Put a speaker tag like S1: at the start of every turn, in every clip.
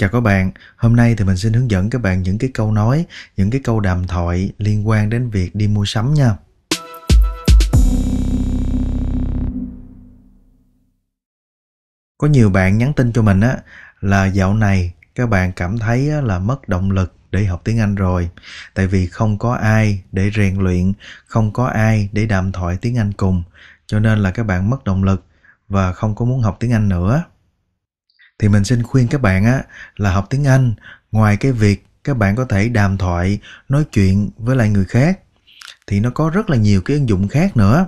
S1: Chào các bạn, hôm nay thì mình xin hướng dẫn các bạn những cái câu nói, những cái câu đàm thoại liên quan đến việc đi mua sắm nha. Có nhiều bạn nhắn tin cho mình á là dạo này các bạn cảm thấy là mất động lực để học tiếng Anh rồi, tại vì không có ai để rèn luyện, không có ai để đàm thoại tiếng Anh cùng, cho nên là các bạn mất động lực và không có muốn học tiếng Anh nữa thì mình xin khuyên các bạn á là học tiếng Anh ngoài cái việc các bạn có thể đàm thoại, nói chuyện với lại người khác thì nó có rất là nhiều cái ứng dụng khác nữa.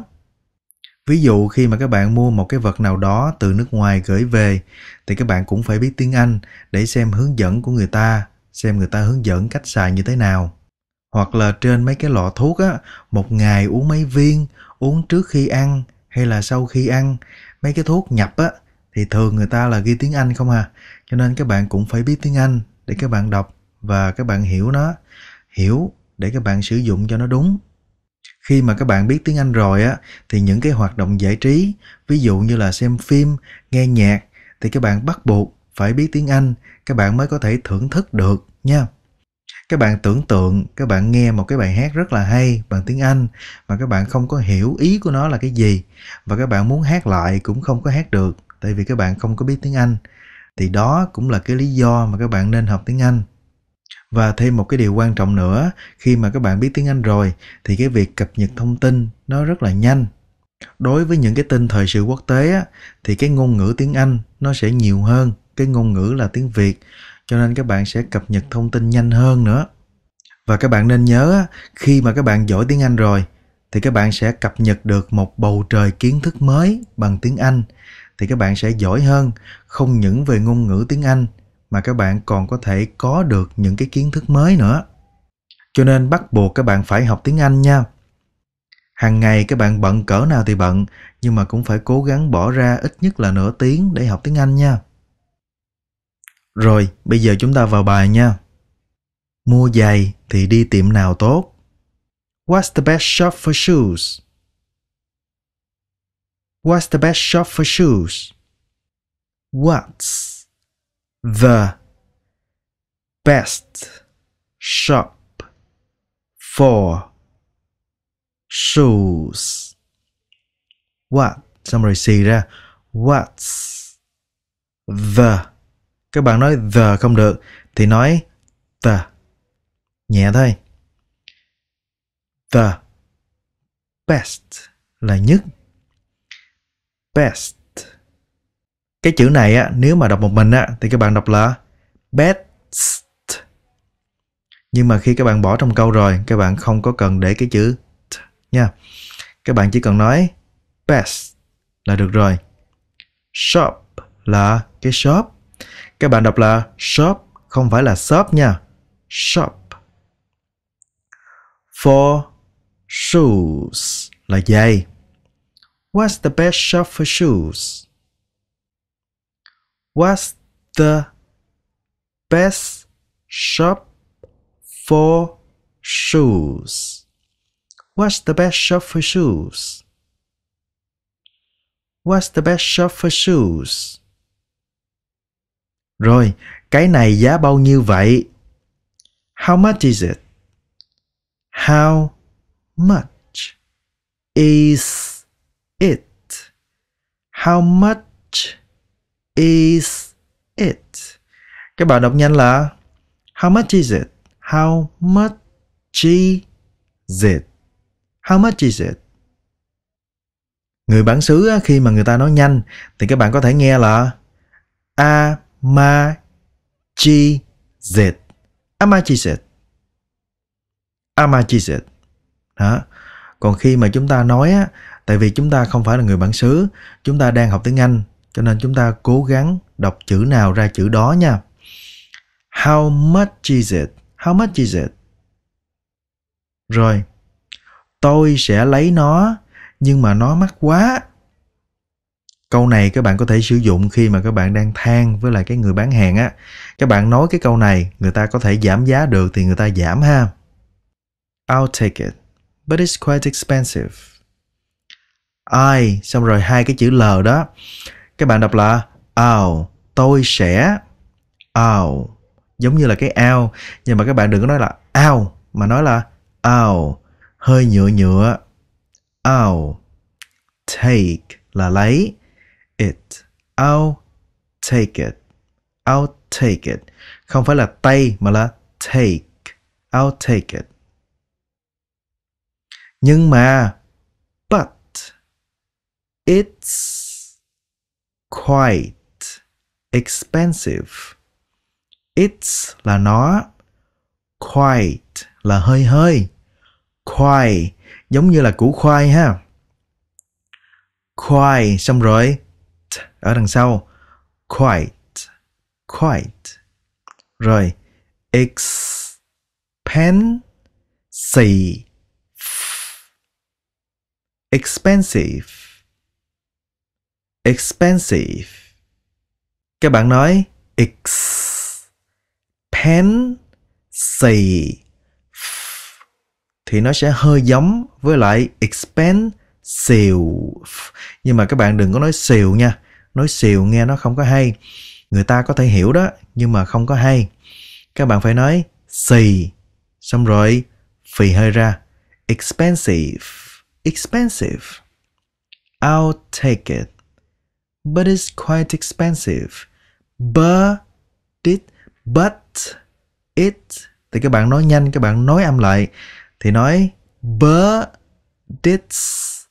S1: Ví dụ khi mà các bạn mua một cái vật nào đó từ nước ngoài gửi về thì các bạn cũng phải biết tiếng Anh để xem hướng dẫn của người ta, xem người ta hướng dẫn cách xài như thế nào. Hoặc là trên mấy cái lọ thuốc á, một ngày uống mấy viên, uống trước khi ăn hay là sau khi ăn, mấy cái thuốc nhập á thì thường người ta là ghi tiếng Anh không à. Cho nên các bạn cũng phải biết tiếng Anh để các bạn đọc và các bạn hiểu nó, hiểu để các bạn sử dụng cho nó đúng. Khi mà các bạn biết tiếng Anh rồi á thì những cái hoạt động giải trí, ví dụ như là xem phim, nghe nhạc thì các bạn bắt buộc phải biết tiếng Anh, các bạn mới có thể thưởng thức được nha các bạn tưởng tượng các bạn nghe một cái bài hát rất là hay bằng tiếng anh mà các bạn không có hiểu ý của nó là cái gì và các bạn muốn hát lại cũng không có hát được tại vì các bạn không có biết tiếng Anh thì đó cũng là cái lý do mà các bạn nên học tiếng Anh. Và thêm một cái điều quan trọng nữa, khi mà các bạn biết tiếng Anh rồi thì cái việc cập nhật thông tin nó rất là nhanh. Đối với những cái tin thời sự quốc tế á, thì cái ngôn ngữ tiếng Anh nó sẽ nhiều hơn cái ngôn ngữ là tiếng Việt, cho nên các bạn sẽ cập nhật thông tin nhanh hơn nữa. Và các bạn nên nhớ khi mà các bạn giỏi tiếng Anh rồi thì các bạn sẽ cập nhật được một bầu trời kiến thức mới bằng tiếng Anh thì các bạn sẽ giỏi hơn không những về ngôn ngữ tiếng Anh mà các bạn còn có thể có được những cái kiến thức mới nữa. Cho nên bắt buộc các bạn phải học tiếng Anh nha. Hàng ngày các bạn bận cỡ nào thì bận, nhưng mà cũng phải cố gắng bỏ ra ít nhất là nửa tiếng để học tiếng Anh nha. Rồi, bây giờ chúng ta vào bài nha. Mua giày thì đi tiệm nào tốt? What's the best shop for shoes? What's the best shop for shoes? What's the best shop for shoes? What? Xong rồi xì ra. What's the? Các bạn nói the không được thì nói the. Nhẹ thôi. The best là nhất best cái chữ này á nếu mà đọc một mình á thì các bạn đọc là best nhưng mà khi các bạn bỏ trong câu rồi các bạn không có cần để cái chữ t nha các bạn chỉ cần nói best là được rồi shop là cái shop các bạn đọc là shop không phải là shop nha shop for shoes là giày What's the best shop for shoes? What's the best shop for shoes? What's the best shop for shoes? What's the best shop for shoes? Rồi, cái này giá bao nhiêu vậy? How much is it? How much is it? How much is it? Các bạn đọc nhanh là How much is it? How much is it? How much is it? Người bản xứ khi mà người ta nói nhanh thì các bạn có thể nghe là A ma chi zit. Amachizet. Amachizet. Đó. Còn khi mà chúng ta nói á, tại vì chúng ta không phải là người bản xứ chúng ta đang học tiếng anh cho nên chúng ta cố gắng đọc chữ nào ra chữ đó nha how much is it how much is it rồi tôi sẽ lấy nó nhưng mà nó mắc quá câu này các bạn có thể sử dụng khi mà các bạn đang than với lại cái người bán hàng á các bạn nói cái câu này người ta có thể giảm giá được thì người ta giảm ha i'll take it but it's quite expensive I xong rồi hai cái chữ L đó các bạn đọc là ao tôi sẽ ao giống như là cái ao nhưng mà các bạn đừng có nói là ao mà nói là ao hơi nhựa nhựa ao take là lấy it ao take it ao take it không phải là tay mà là take ao take it nhưng mà It's quite expensive. It's là nó, quite là hơi hơi, quite giống như là củ khoai ha. Quite xong rồi t ở đằng sau. Quite, quite. Rồi expensive. Expensive expensive. Các bạn nói expensive thì nó sẽ hơi giống với lại expensive. Nhưng mà các bạn đừng có nói xìu nha. Nói xìu nghe nó không có hay. Người ta có thể hiểu đó nhưng mà không có hay. Các bạn phải nói xì xong rồi phì hơi ra expensive expensive I'll take it but it's quite expensive. But it, but it thì các bạn nói nhanh, các bạn nói âm lại thì nói but it's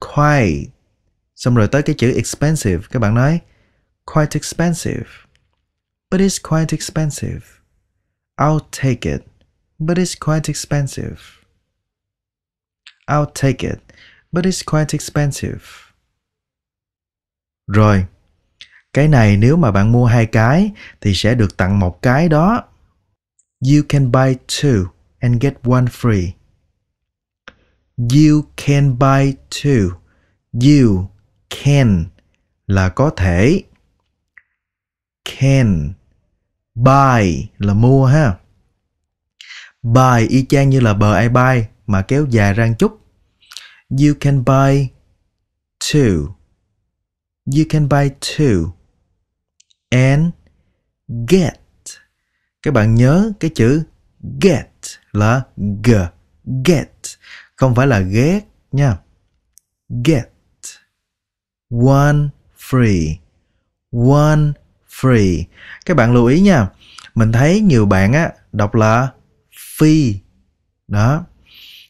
S1: quite xong rồi tới cái chữ expensive các bạn nói quite expensive but it's quite expensive I'll take it but it's quite expensive I'll take it but it's quite expensive rồi, cái này nếu mà bạn mua hai cái thì sẽ được tặng một cái đó. You can buy two and get one free. You can buy two. You can là có thể. Can buy là mua ha. Buy y chang như là bờ ai buy mà kéo dài ra chút. You can buy two you can buy two and get. Các bạn nhớ cái chữ get là g get không phải là ghét nha. Get one free one free. Các bạn lưu ý nha. Mình thấy nhiều bạn á đọc là free đó.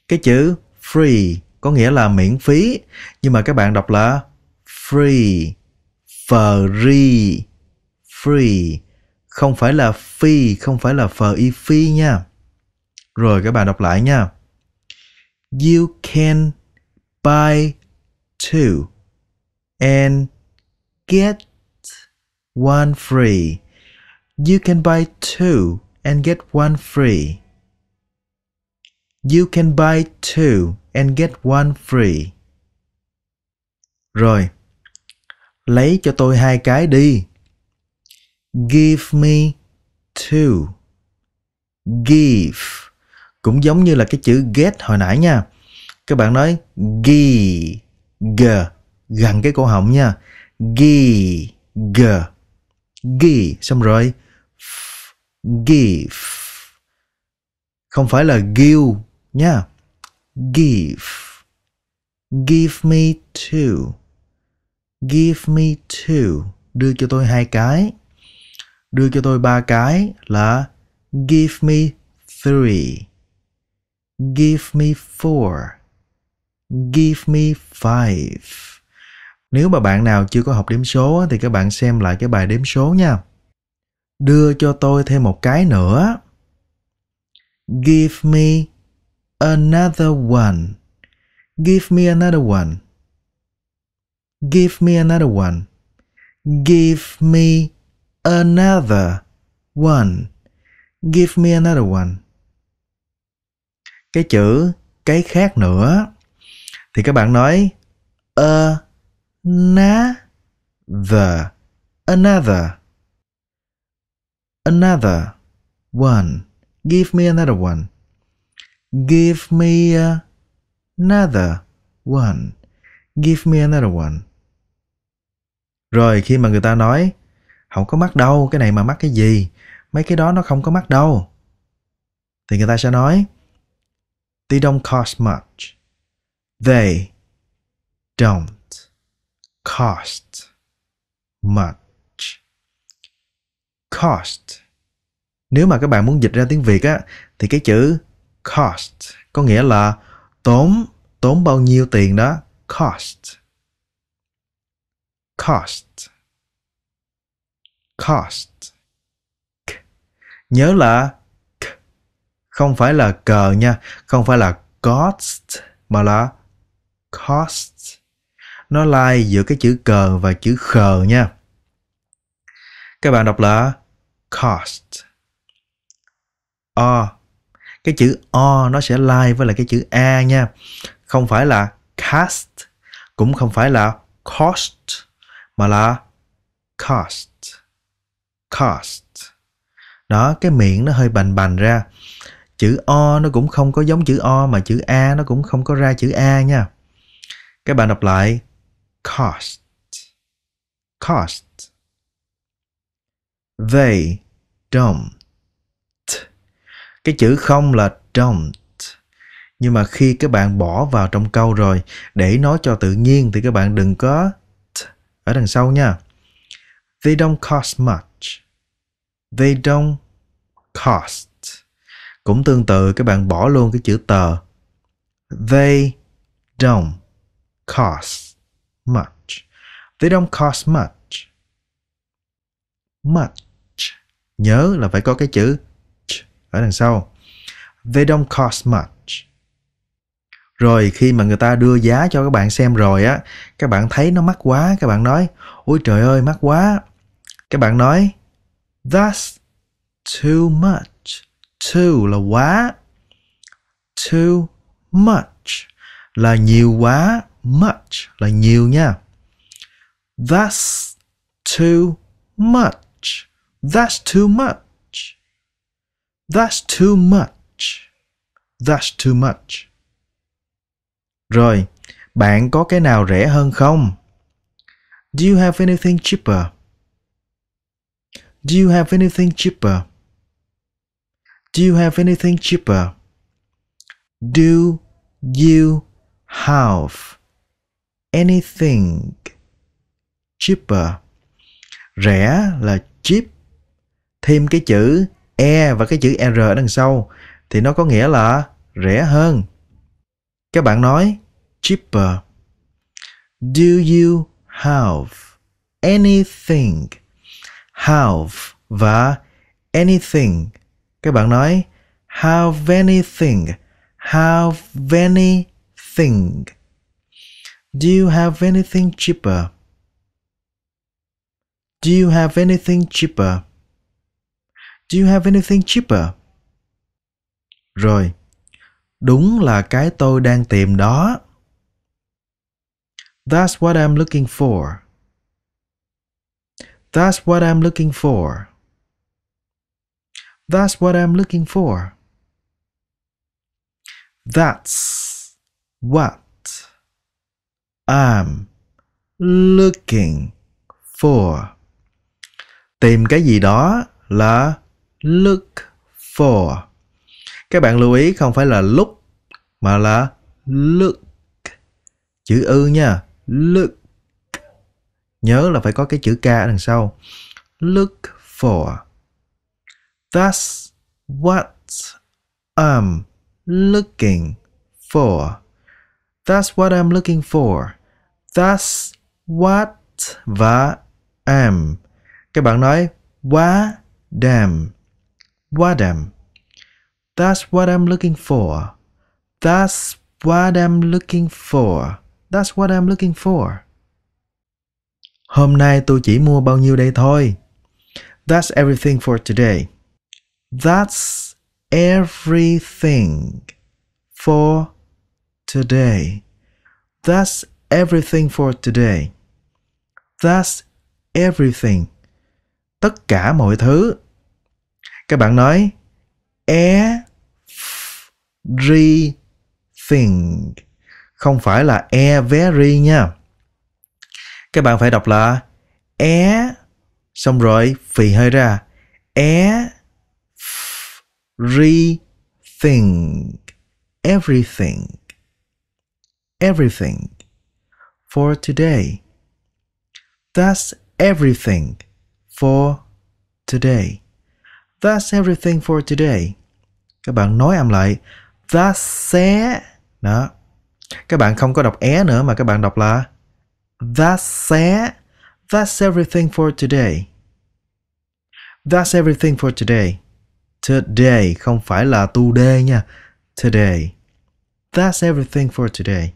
S1: Cái chữ free có nghĩa là miễn phí nhưng mà các bạn đọc là free free free không phải là phi không phải là phờ y phi nha rồi các bạn đọc lại nha you can buy two and get one free you can buy two and get one free you can buy two and get one free rồi lấy cho tôi hai cái đi give me two give cũng giống như là cái chữ get hồi nãy nha các bạn nói gi g gần cái cổ họng nha gi g gi xong rồi f, give không phải là give nha give give me two Give me two. Đưa cho tôi hai cái. Đưa cho tôi ba cái là give me three. Give me four. Give me five. Nếu mà bạn nào chưa có học đếm số thì các bạn xem lại cái bài đếm số nha. Đưa cho tôi thêm một cái nữa. Give me another one. Give me another one Give me another one. Give me another one. Give me another one. Cái chữ cái khác nữa thì các bạn nói another another another one give me another one give me another one give me another one rồi khi mà người ta nói không có mắc đâu cái này mà mắc cái gì mấy cái đó nó không có mắc đâu thì người ta sẽ nói they don't cost much they don't cost much cost nếu mà các bạn muốn dịch ra tiếng việt á thì cái chữ cost có nghĩa là tốn tốn bao nhiêu tiền đó cost cost cost k. nhớ là k. không phải là cờ nha không phải là cost mà là cost nó lai giữa cái chữ cờ và chữ khờ nha các bạn đọc là cost o cái chữ o nó sẽ lai với lại cái chữ a nha không phải là cast cũng không phải là cost mà là cost cost đó cái miệng nó hơi bành bành ra chữ o nó cũng không có giống chữ o mà chữ a nó cũng không có ra chữ a nha các bạn đọc lại cost cost they don't cái chữ không là don't nhưng mà khi các bạn bỏ vào trong câu rồi để nói cho tự nhiên thì các bạn đừng có ở đằng sau nha they don't cost much they don't cost cũng tương tự các bạn bỏ luôn cái chữ tờ they don't cost much they don't cost much much nhớ là phải có cái chữ ch ở đằng sau they don't cost much rồi khi mà người ta đưa giá cho các bạn xem rồi á các bạn thấy nó mắc quá các bạn nói ôi trời ơi mắc quá các bạn nói that's too much too là quá too much là nhiều quá much là nhiều nha that's too much that's too much that's too much that's too much rồi, bạn có cái nào rẻ hơn không? Do you have anything cheaper? Do you have anything cheaper? Do you have anything cheaper? Do you have anything cheaper? Rẻ là cheap. Thêm cái chữ E và cái chữ R đằng sau thì nó có nghĩa là rẻ hơn. Các bạn nói cheaper. Do you have anything? Have và anything. Các bạn nói have anything. Have anything. Do you have anything cheaper? Do you have anything cheaper? Do you have anything cheaper? Rồi, đúng là cái tôi đang tìm đó that's what i'm looking for that's what i'm looking for that's what i'm looking for that's what i'm looking for tìm cái gì đó là look for các bạn lưu ý không phải là look mà là look. Chữ ư nha. Look. Nhớ là phải có cái chữ k ở đằng sau. Look for. That's what I'm looking for. That's what I'm looking for. That's what và am. Các bạn nói quá damn. Quá damn. That's what I'm looking for. That's what I'm looking for. That's what I'm looking for. Hôm nay tôi chỉ mua bao nhiêu đây thôi. That's everything for today. That's everything for today. That's everything for today. That's everything. Tất cả mọi thứ. Các bạn nói e rethink không phải là every very nha các bạn phải đọc là é e, xong rồi phì hơi ra é e, rethink everything everything for today that's everything for today that's everything for today các bạn nói âm lại the sẽ đó các bạn không có đọc é nữa mà các bạn đọc là that's sẽ that's everything for today that's everything for today today không phải là tu today nha today that's everything for today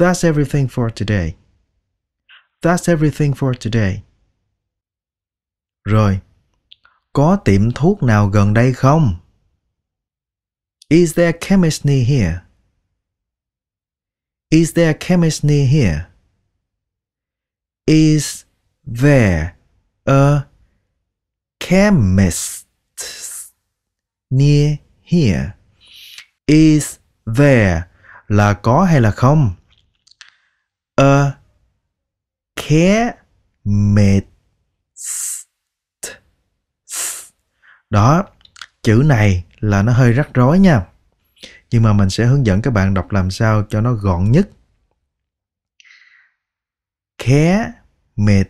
S1: that's everything for today that's everything for today rồi có tiệm thuốc nào gần đây không Is there a chemist near here? Is there a chemist near here? Is there a chemist near here? Is there là có hay là không? A chemist. Đó, chữ này là nó hơi rắc rối nha nhưng mà mình sẽ hướng dẫn các bạn đọc làm sao cho nó gọn nhất khé mệt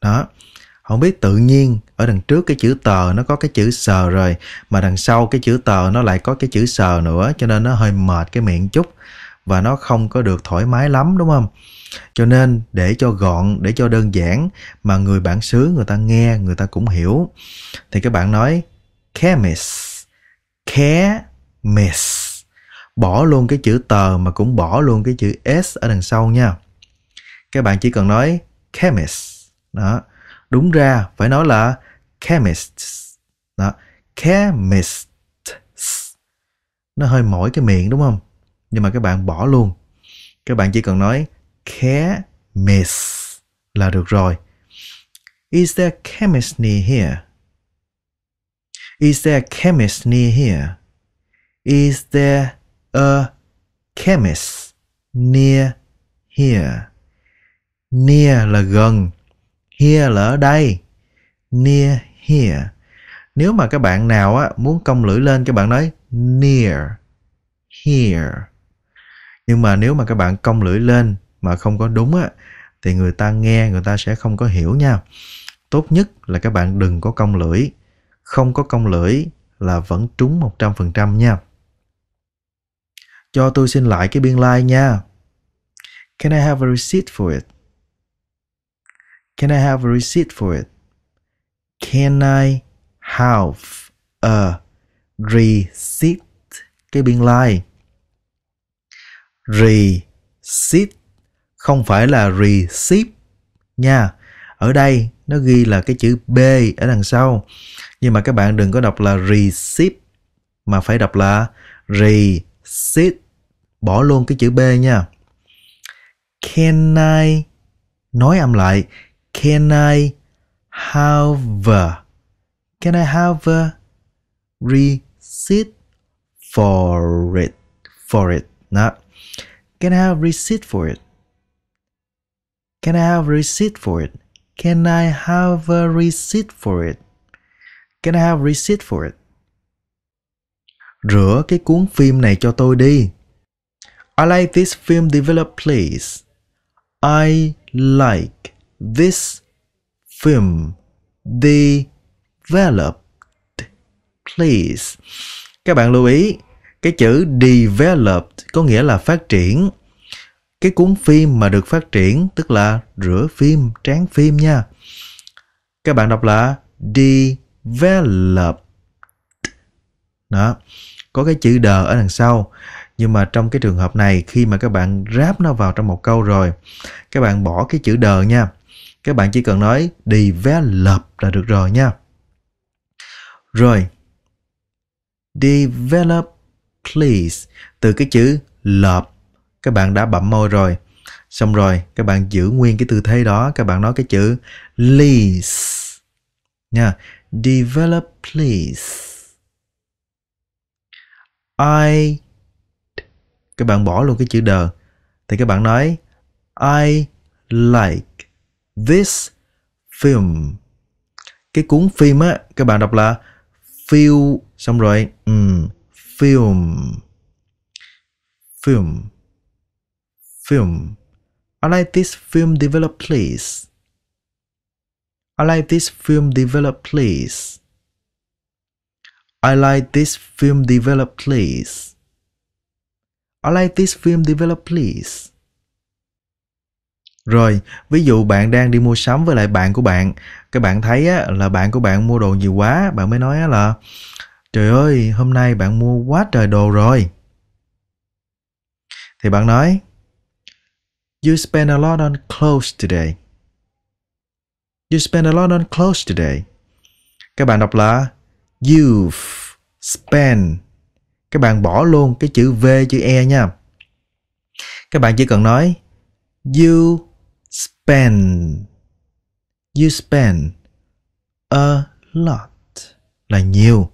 S1: đó không biết tự nhiên ở đằng trước cái chữ tờ nó có cái chữ sờ rồi mà đằng sau cái chữ tờ nó lại có cái chữ sờ nữa cho nên nó hơi mệt cái miệng chút và nó không có được thoải mái lắm đúng không cho nên để cho gọn để cho đơn giản mà người bản xứ người ta nghe người ta cũng hiểu thì các bạn nói chemist chemist bỏ luôn cái chữ tờ mà cũng bỏ luôn cái chữ s ở đằng sau nha các bạn chỉ cần nói chemist đó đúng ra phải nói là chemists đó chemists nó hơi mỏi cái miệng đúng không nhưng mà các bạn bỏ luôn các bạn chỉ cần nói Chemist là được rồi. Is there a chemist near here? Is there a chemist near here? Is there a chemist near here? Near là gần, here là ở đây, near here. Nếu mà các bạn nào á muốn cong lưỡi lên các bạn nói near here. Nhưng mà nếu mà các bạn cong lưỡi lên mà không có đúng á thì người ta nghe người ta sẽ không có hiểu nha tốt nhất là các bạn đừng có cong lưỡi không có cong lưỡi là vẫn trúng 100% nha cho tôi xin lại cái biên lai like nha Can I have a receipt for it? Can I have a receipt for it? Can I have a receipt? Cái biên lai. Like. Receipt không phải là receive nha ở đây nó ghi là cái chữ b ở đằng sau nhưng mà các bạn đừng có đọc là receive mà phải đọc là receive bỏ luôn cái chữ b nha can I nói âm lại can I have a, can I have a receipt for it for it đó can I have receipt for it Can I have a receipt for it? Can I have a receipt for it? Can I have a receipt for it? Rửa cái cuốn phim này cho tôi đi. I like this film developed, please. I like this film developed please. Các bạn lưu ý, cái chữ developed có nghĩa là phát triển cái cuốn phim mà được phát triển tức là rửa phim tráng phim nha các bạn đọc là develop đó có cái chữ đờ ở đằng sau nhưng mà trong cái trường hợp này khi mà các bạn ráp nó vào trong một câu rồi các bạn bỏ cái chữ đờ nha các bạn chỉ cần nói develop là được rồi nha rồi develop please từ cái chữ lập các bạn đã bậm môi rồi xong rồi các bạn giữ nguyên cái tư thế đó các bạn nói cái chữ please nha develop please I các bạn bỏ luôn cái chữ đờ thì các bạn nói I like this film cái cuốn phim á các bạn đọc là feel xong rồi um, film film film. I like this film develop please. I like this film develop please. I like this film develop please. I like this film develop please. Rồi, ví dụ bạn đang đi mua sắm với lại bạn của bạn, cái bạn thấy á, là bạn của bạn mua đồ nhiều quá, bạn mới nói á, là trời ơi, hôm nay bạn mua quá trời đồ rồi. Thì bạn nói, You spend a lot on clothes today. You spend a lot on clothes today. Các bạn đọc là you've spend. Các bạn bỏ luôn cái chữ V, chữ E nha. Các bạn chỉ cần nói you spend. You spend a lot là nhiều.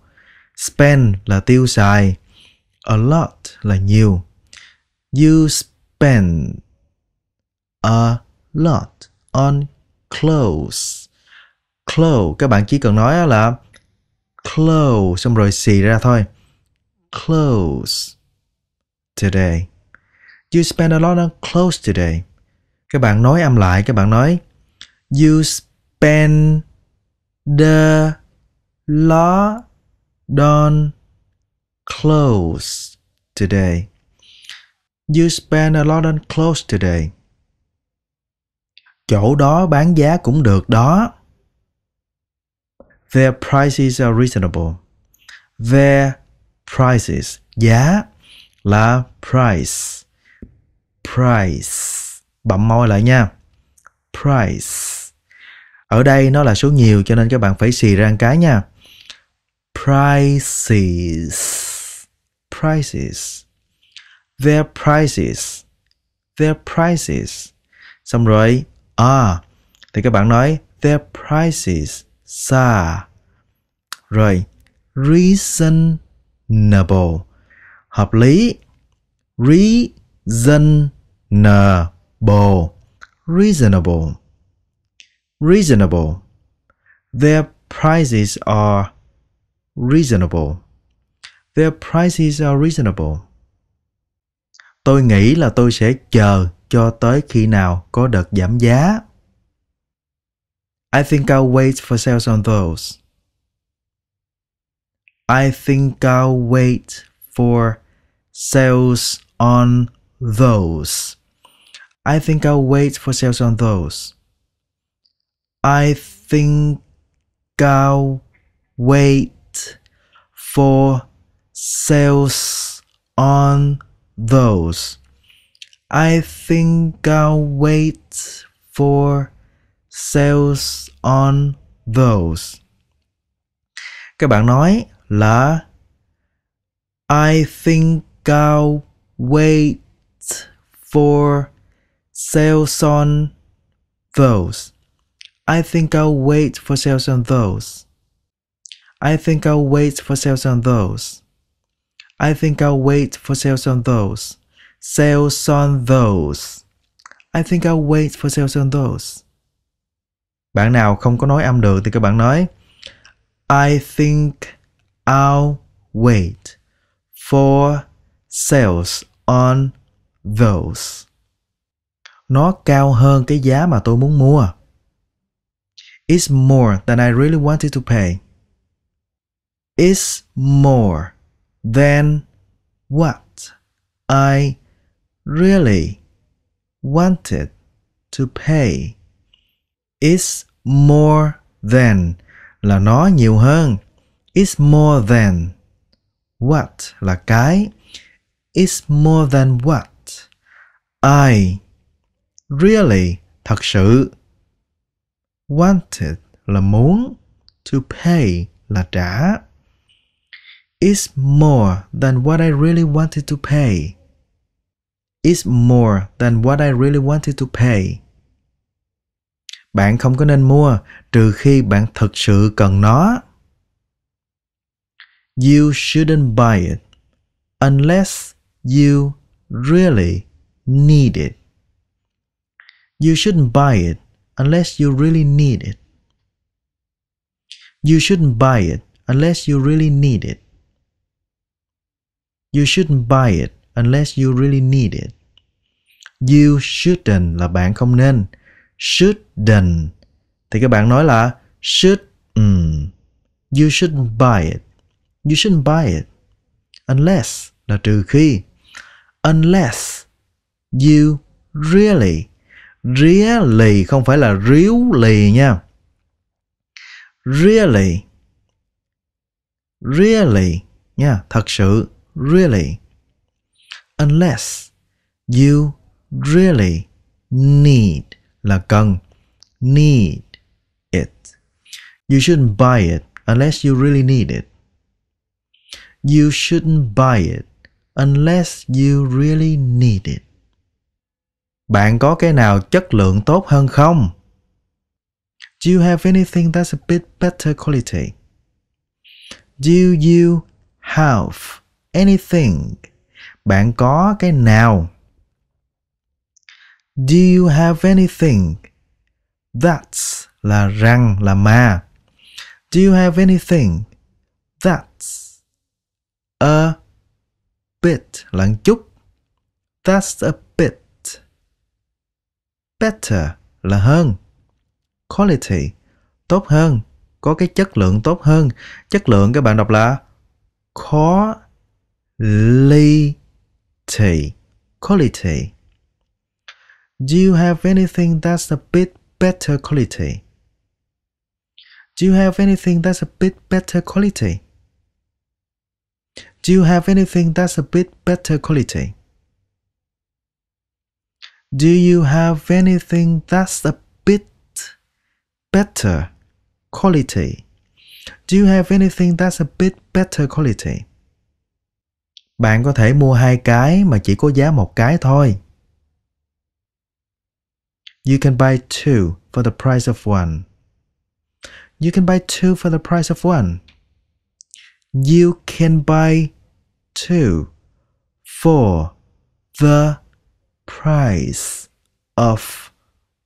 S1: Spend là tiêu xài. A lot là nhiều. You spend a lot on clothes. Clothes, các bạn chỉ cần nói là clothes, xong rồi xì ra thôi. Clothes today. You spend a lot on clothes today. Các bạn nói âm lại, các bạn nói You spend the lot on clothes today. You spend a lot on clothes today chỗ đó bán giá cũng được đó. Their prices are reasonable. Their prices, giá là price. Price. Bậm môi lại nha. Price. Ở đây nó là số nhiều cho nên các bạn phải xì ra cái nha. Prices. Prices. Their prices. Their prices. Xong rồi, À, thì các bạn nói their prices are rồi reasonable hợp lý reasonable reasonable reasonable their prices are reasonable their prices are reasonable tôi nghĩ là tôi sẽ chờ cho tới khi nào có đợt giảm giá. I think I'll wait for sales on those. I think I'll wait for sales on those. I think I'll wait for sales on those. I think I'll wait for sales on those. I think I'll wait for sales on those. Các bạn nói là I think I'll wait for sales on those. I think I'll wait for sales on those. I think I'll wait for sales on those. I think I'll wait for sales on those. Sales on those. I think I'll wait for sales on those. Bạn nào không có nói âm được thì các bạn nói I think I'll wait for sales on those. Nó cao hơn cái giá mà tôi muốn mua. It's more than I really wanted to pay. It's more than what I really wanted to pay is more than là nó nhiều hơn. Is more than what là cái. Is more than what. I really thật sự wanted là muốn to pay là trả. is more than what I really wanted to pay is more than what I really wanted to pay. Bạn không có nên mua trừ khi bạn thực sự cần nó. You shouldn't buy it unless you really need it. You shouldn't buy it unless you really need it. You shouldn't buy it unless you really need it. You shouldn't buy it unless you really need it. You shouldn't là bạn không nên. Shouldn't thì các bạn nói là should um, you shouldn't buy it. You shouldn't buy it unless là trừ khi unless you really really không phải là riếu lì nha really really nha thật sự really unless you really need là cần need it. You shouldn't buy it unless you really need it. You shouldn't buy it unless you really need it. Bạn có cái nào chất lượng tốt hơn không? Do you have anything that's a bit better quality? Do you have anything bạn có cái nào do you have anything that's là rằng là mà do you have anything that's a bit là một chút that's a bit better là hơn quality tốt hơn có cái chất lượng tốt hơn chất lượng các bạn đọc là quality quality. Quality. Do you have anything that's a bit better quality? Do you have anything that's a bit better quality? Do you have anything that's a bit better quality? Do you have anything that's a bit better quality? Do you have anything that's a bit better quality? Bạn có thể mua hai cái mà chỉ có giá một cái thôi. You can buy two for the price of one. You can buy two for the price of one. You can buy two for the price of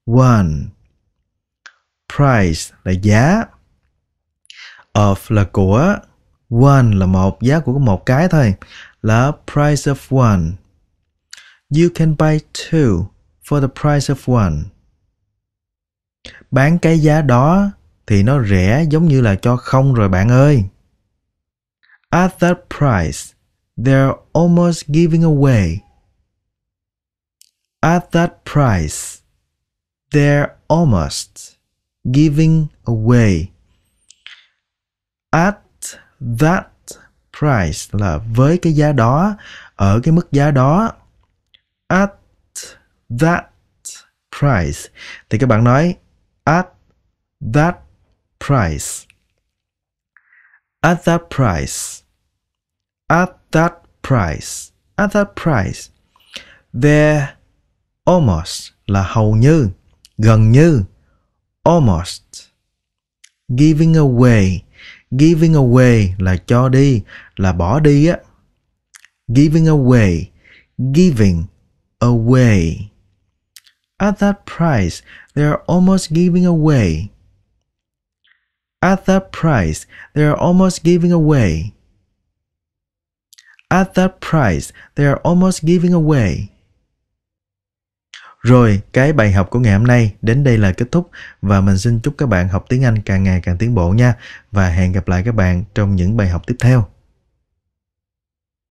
S1: one. Price là giá. Of là của, one là một, giá của một cái thôi là price of one. You can buy two for the price of one. Bán cái giá đó thì nó rẻ giống như là cho không rồi bạn ơi. At that price, they're almost giving away. At that price, they're almost giving away. At that price là với cái giá đó ở cái mức giá đó at that price thì các bạn nói at that price at that price at that price at that price there almost là hầu như gần như almost giving away Giving away là cho đi, là bỏ đi á. Giving away, giving away. At that price, they are almost giving away. At that price, they are almost giving away. At that price, they are almost giving away. Rồi, cái bài học của ngày hôm nay đến đây là kết thúc và mình xin chúc các bạn học tiếng Anh càng ngày càng tiến bộ nha và hẹn gặp lại các bạn trong những bài học tiếp theo.